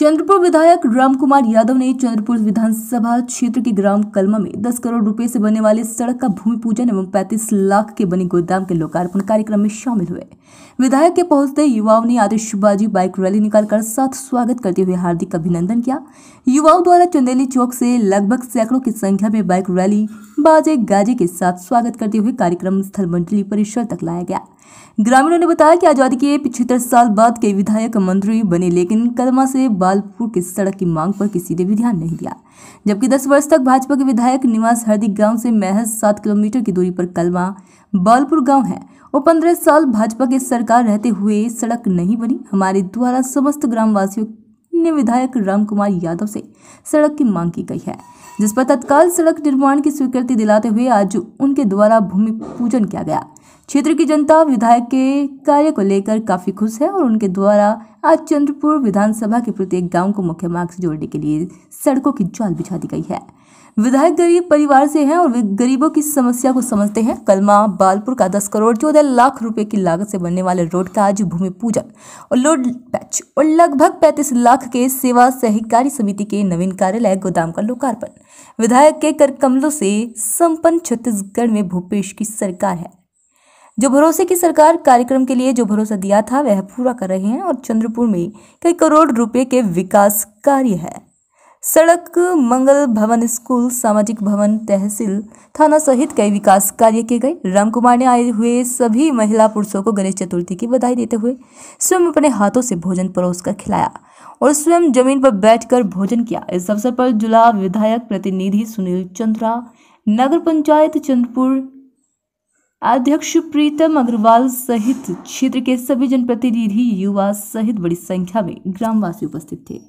चंद्रपुर विधायक राम कुमार यादव ने चंद्रपुर विधानसभा क्षेत्र के ग्राम कलमा में 10 करोड़ रुपए से बनने वाली सड़क का भूमि पूजन एवं 35 लाख के बने गोदाम के लोकार्पण कार्यक्रम में शामिल हुए विधायक के पहुंचते युवाओं ने आतिशबाजी बाइक रैली निकालकर साथ स्वागत करते हुए हार्दिक अभिनंदन किया युवाओं द्वारा चंदेली चौक से लगभग सैकड़ों की संख्या में बाइक रैली बाजे गाजे के साथ स्वागत करते हुए कार्यक्रम स्थल मंडली परिसर तक लाया गया ग्रामीणों ने बताया कि आज़ादी के पिछहत्तर साल बाद के विधायक मंत्री बने लेकिन कदमा से बालपुर की सड़क की मांग पर किसी ने भी ध्यान नहीं दिया जबकि 10 वर्ष तक भाजपा के विधायक निवास हरदी गांव से महज सात किलोमीटर की दूरी पर कलमा बालपुर गांव है और पंद्रह साल भाजपा की सरकार रहते हुए सड़क नहीं बनी हमारे द्वारा समस्त ग्रामवासियों ने विधायक कुमार यादव से सड़क की मांग की गई है जिस पर तत्काल सड़क निर्माण की स्वीकृति दिलाते हुए आज उनके द्वारा भूमि पूजन किया गया क्षेत्र की जनता विधायक के कार्य को लेकर काफी खुश है और उनके द्वारा आज चंद्रपुर विधानसभा के प्रत्येक गांव को मुख्य मार्ग से जोड़ने के लिए सड़कों की जाल बिछा दी गई है विधायक गरीब परिवार से हैं और वे गरीबों की समस्या को समझते हैं कलमा बालपुर का दस करोड़ चौदह लाख रुपए की लागत से बनने वाले रोड का आज भूमि पूजन और लोड पैच और लगभग पैंतीस लाख के सेवा सहकारी समिति के नवीन कार्यालय गोदाम का लोकार्पण विधायक के कर कमलों से संपन्न छत्तीसगढ़ में भूपेश की सरकार है जो भरोसे की सरकार कार्यक्रम के लिए जो भरोसा दिया था वह पूरा कर रहे हैं और चंद्रपुर में कई करोड़ रुपए के विकास कार्य है सड़क मंगल भवन स्कूल सामाजिक भवन तहसील थाना सहित कई विकास कार्य किए गए राम कुमार ने आए हुए सभी महिला पुरुषों को गणेश चतुर्थी की बधाई देते हुए स्वयं अपने हाथों से भोजन परोस कर खिलाया और स्वयं जमीन पर बैठकर भोजन किया इस अवसर पर जिला विधायक प्रतिनिधि सुनील चंद्रा नगर पंचायत चंद्रपुर अध्यक्ष प्रीतम अग्रवाल सहित क्षेत्र के सभी जनप्रतिनिधि युवा सहित बड़ी संख्या में ग्रामवासी उपस्थित थे